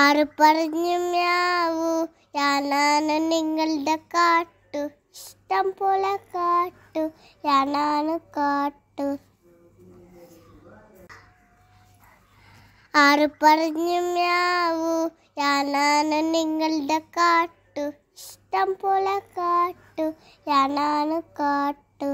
ആറ് പറഞ്ഞു മ്യാവൂ ഞാനാണ് നിങ്ങളുടെ കാട്ടു ഇഷ്ടം പോലെ കാട്ടു ഞാനാണ് കാട്ടു ആറ് പറഞ്ഞു മ്യാവൂ ഞാനാണ് നിങ്ങളുടെ കാട്ടു ഇഷ്ടം പോലെ കാട്ടു ഞാനാണ് കാട്ടു